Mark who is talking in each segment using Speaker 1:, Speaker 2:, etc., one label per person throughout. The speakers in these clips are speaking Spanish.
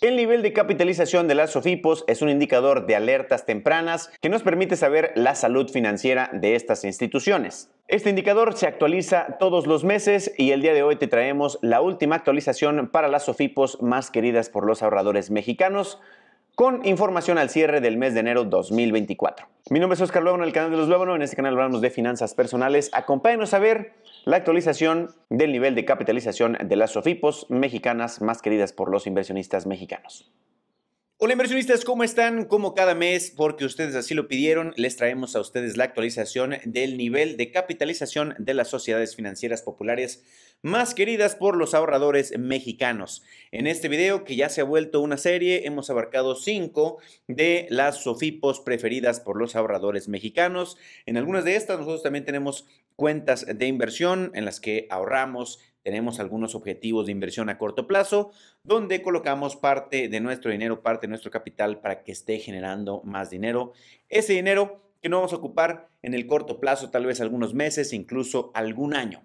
Speaker 1: El nivel de capitalización de las SOFIPOS es un indicador de alertas tempranas que nos permite saber la salud financiera de estas instituciones. Este indicador se actualiza todos los meses y el día de hoy te traemos la última actualización para las SOFIPOS más queridas por los ahorradores mexicanos, con información al cierre del mes de enero 2024. Mi nombre es Oscar en el canal de los Luego, En este canal hablamos de finanzas personales. Acompáñenos a ver la actualización del nivel de capitalización de las SOFIPOS mexicanas más queridas por los inversionistas mexicanos. Hola inversionistas, ¿cómo están? Como cada mes, porque ustedes así lo pidieron, les traemos a ustedes la actualización del nivel de capitalización de las sociedades financieras populares más queridas por los ahorradores mexicanos. En este video, que ya se ha vuelto una serie, hemos abarcado cinco de las SOFIPOS preferidas por los ahorradores mexicanos. En algunas de estas nosotros también tenemos cuentas de inversión en las que ahorramos, tenemos algunos objetivos de inversión a corto plazo, donde colocamos parte de nuestro dinero, parte de nuestro capital para que esté generando más dinero. Ese dinero que no vamos a ocupar en el corto plazo, tal vez algunos meses, incluso algún año.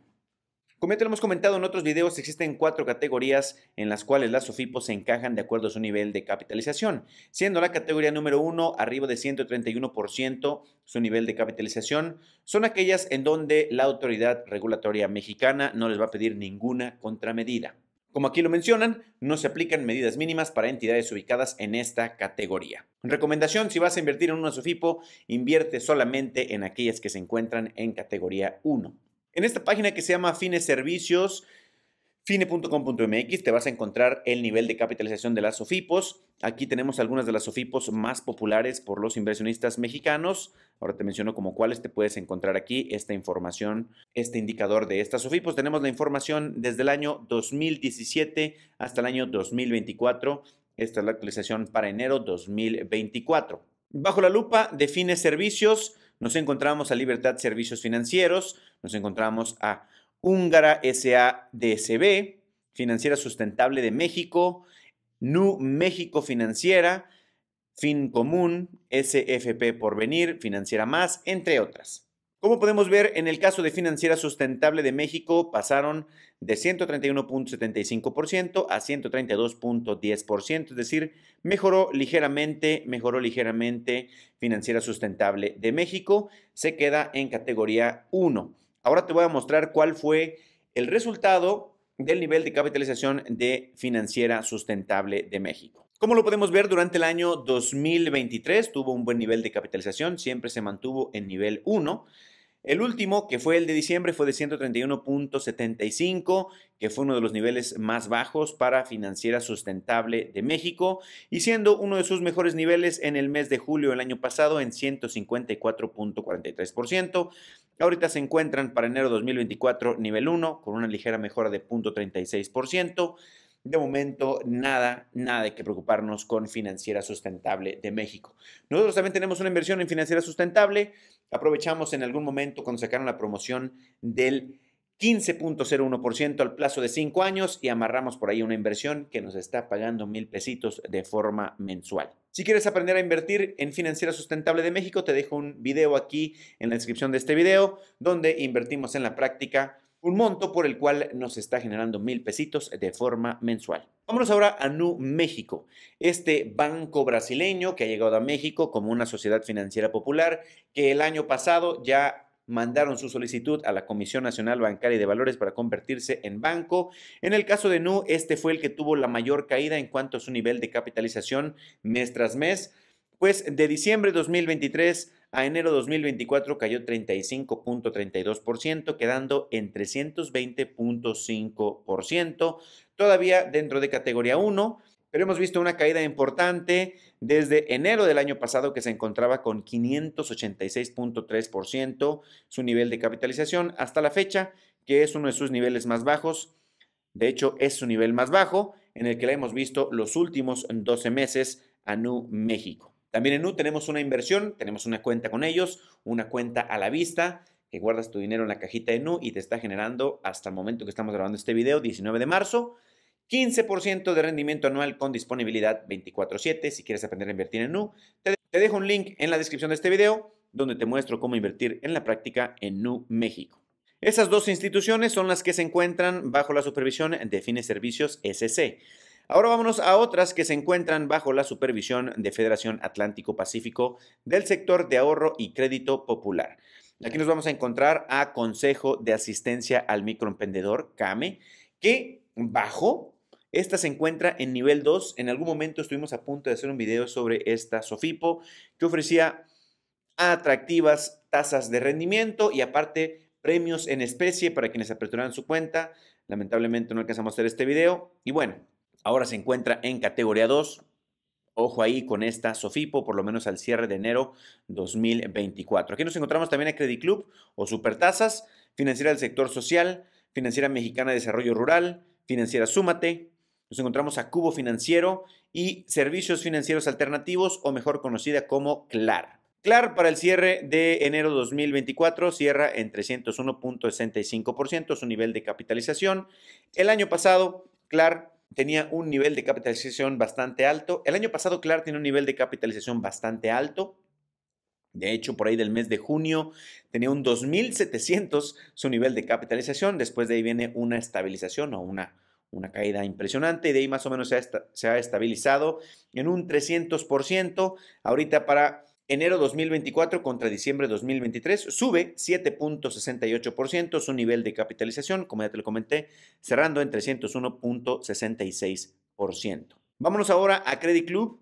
Speaker 1: Como ya te lo hemos comentado en otros videos, existen cuatro categorías en las cuales las SOFIPO se encajan de acuerdo a su nivel de capitalización, siendo la categoría número uno, arriba de 131% su nivel de capitalización, son aquellas en donde la autoridad regulatoria mexicana no les va a pedir ninguna contramedida. Como aquí lo mencionan, no se aplican medidas mínimas para entidades ubicadas en esta categoría. Recomendación, si vas a invertir en una SOFIPO, invierte solamente en aquellas que se encuentran en categoría 1. En esta página que se llama Fine Servicios, fine.com.mx te vas a encontrar el nivel de capitalización de las SOFIPOS. Aquí tenemos algunas de las SOFIPOS más populares por los inversionistas mexicanos. Ahora te menciono como cuáles te puedes encontrar aquí esta información, este indicador de estas SOFIPOS. Tenemos la información desde el año 2017 hasta el año 2024. Esta es la actualización para enero 2024. Bajo la lupa de Fines servicios nos encontramos a Libertad Servicios Financieros, nos encontramos a Húngara SADSB, Financiera Sustentable de México, NU México Financiera, Fin Común SFP Porvenir, Financiera Más, entre otras. Como podemos ver, en el caso de Financiera Sustentable de México pasaron de 131.75% a 132.10%, es decir, mejoró ligeramente, mejoró ligeramente Financiera Sustentable de México, se queda en categoría 1. Ahora te voy a mostrar cuál fue el resultado del nivel de capitalización de Financiera Sustentable de México. Como lo podemos ver, durante el año 2023 tuvo un buen nivel de capitalización, siempre se mantuvo en nivel 1. El último, que fue el de diciembre, fue de 131.75, que fue uno de los niveles más bajos para Financiera Sustentable de México, y siendo uno de sus mejores niveles en el mes de julio del año pasado en 154.43%. Ahorita se encuentran para enero 2024 nivel 1, con una ligera mejora de 0.36% de momento nada, nada de que preocuparnos con Financiera Sustentable de México. Nosotros también tenemos una inversión en Financiera Sustentable. Aprovechamos en algún momento cuando sacaron la promoción del 15.01% al plazo de 5 años y amarramos por ahí una inversión que nos está pagando mil pesitos de forma mensual. Si quieres aprender a invertir en Financiera Sustentable de México, te dejo un video aquí en la descripción de este video donde invertimos en la práctica un monto por el cual nos está generando mil pesitos de forma mensual. Vámonos ahora a Nu México, este banco brasileño que ha llegado a México como una sociedad financiera popular que el año pasado ya mandaron su solicitud a la Comisión Nacional Bancaria y de Valores para convertirse en banco. En el caso de Nu, este fue el que tuvo la mayor caída en cuanto a su nivel de capitalización mes tras mes, pues de diciembre de 2023 a enero 2024 cayó 35.32%, quedando en 320.5%, todavía dentro de categoría 1, pero hemos visto una caída importante desde enero del año pasado que se encontraba con 586.3% su nivel de capitalización hasta la fecha, que es uno de sus niveles más bajos. De hecho, es su nivel más bajo en el que la hemos visto los últimos 12 meses a New México. También en Nu tenemos una inversión, tenemos una cuenta con ellos, una cuenta a la vista, que guardas tu dinero en la cajita de Nu y te está generando hasta el momento que estamos grabando este video, 19 de marzo, 15% de rendimiento anual con disponibilidad 24/7 si quieres aprender a invertir en Nu. Te, dejo un link en la descripción de este video donde te muestro cómo invertir en la práctica en Nu México. Esas dos instituciones son las que se encuentran bajo la supervisión de Fines Servicios SC. Ahora vámonos a otras que se encuentran bajo la supervisión de Federación Atlántico Pacífico del sector de ahorro y crédito popular. Aquí nos vamos a encontrar a Consejo de Asistencia al Microemprendedor, CAME, que bajo Esta se encuentra en nivel 2. En algún momento estuvimos a punto de hacer un video sobre esta Sofipo que ofrecía atractivas tasas de rendimiento y aparte premios en especie para quienes aperturaran su cuenta. Lamentablemente no alcanzamos a hacer este video. Y bueno, Ahora se encuentra en categoría 2. Ojo ahí con esta Sofipo, por lo menos al cierre de enero 2024. Aquí nos encontramos también a Credit Club o Supertasas, Financiera del Sector Social, Financiera Mexicana de Desarrollo Rural, Financiera Súmate. Nos encontramos a Cubo Financiero y Servicios Financieros Alternativos, o mejor conocida como CLAR. CLAR para el cierre de enero 2024 cierra en 301.65%, su nivel de capitalización. El año pasado, CLAR tenía un nivel de capitalización bastante alto. El año pasado Clark tiene un nivel de capitalización bastante alto. De hecho, por ahí del mes de junio tenía un 2.700 su nivel de capitalización. Después de ahí viene una estabilización o una, una caída impresionante y de ahí más o menos se ha, se ha estabilizado en un 300%. Ahorita para Enero 2024 contra diciembre 2023 sube 7.68% su nivel de capitalización, como ya te lo comenté, cerrando en 301.66%. Vámonos ahora a Credit Club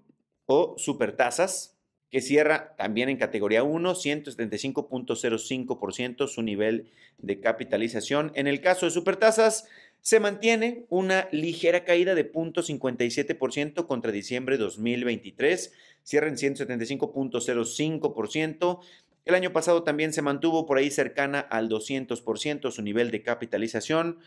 Speaker 1: o Supertasas, que cierra también en categoría 1, 175.05% su nivel de capitalización. En el caso de Supertasas, se mantiene una ligera caída de 0.57% contra diciembre de 2023, cierra en 175.05%. El año pasado también se mantuvo por ahí cercana al 200% su nivel de capitalización.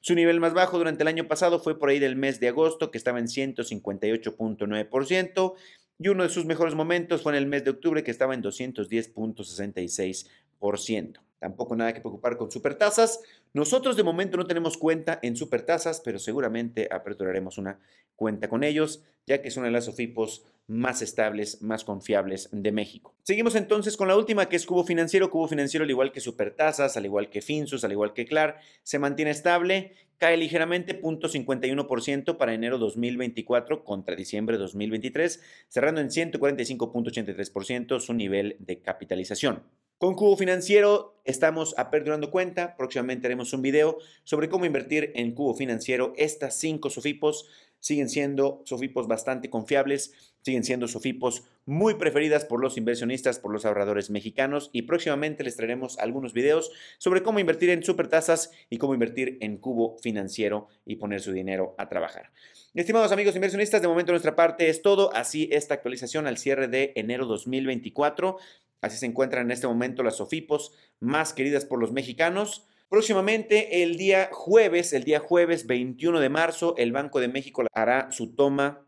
Speaker 1: Su nivel más bajo durante el año pasado fue por ahí del mes de agosto, que estaba en 158.9%, y uno de sus mejores momentos fue en el mes de octubre, que estaba en 210.66%. Tampoco nada que preocupar con supertasas. Nosotros de momento no tenemos cuenta en supertasas, pero seguramente aperturaremos una cuenta con ellos, ya que es una de las OFIPOS más estables, más confiables de México. Seguimos entonces con la última, que es Cubo Financiero. Cubo Financiero, al igual que Supertasas, al igual que Finsus, al igual que Clar, se mantiene estable, cae ligeramente 0.51% para enero 2024 contra diciembre 2023, cerrando en 145.83% su nivel de capitalización. Con Cubo Financiero estamos perdurando cuenta. Próximamente haremos un video sobre cómo invertir en Cubo Financiero. Estas cinco Sofipos siguen siendo Sofipos bastante confiables, siguen siendo Sofipos muy preferidas por los inversionistas, por los ahorradores mexicanos y próximamente les traeremos algunos videos sobre cómo invertir en supertasas y cómo invertir en Cubo Financiero y poner su dinero a trabajar. Estimados amigos inversionistas, de momento nuestra parte es todo. Así esta actualización al cierre de enero 2024. Así se encuentran en este momento las sofipos más queridas por los mexicanos. Próximamente, el día jueves, el día jueves 21 de marzo, el Banco de México hará su toma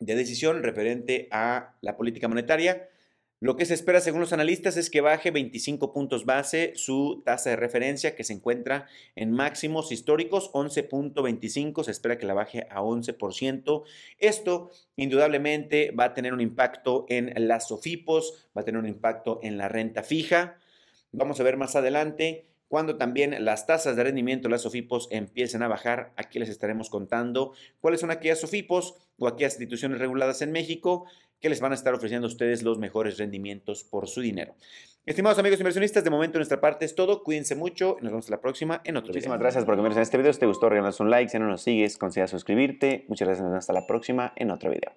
Speaker 1: de decisión referente a la política monetaria. Lo que se espera según los analistas es que baje 25 puntos base su tasa de referencia que se encuentra en máximos históricos 11.25, se espera que la baje a 11%. Esto indudablemente va a tener un impacto en las SOFIPOS, va a tener un impacto en la renta fija. Vamos a ver más adelante cuando también las tasas de rendimiento de las SOFIPOS empiecen a bajar. Aquí les estaremos contando cuáles son aquellas SOFIPOS o aquellas instituciones reguladas en México que les van a estar ofreciendo a ustedes los mejores rendimientos por su dinero. Estimados amigos inversionistas, de momento nuestra parte es todo. Cuídense mucho y nos vemos la próxima en otro Muchísimas gracias por comerse en este video. Si te gustó, regálanos un like. Si no nos sigues, considera suscribirte. Muchas gracias. y Hasta la próxima en otro video.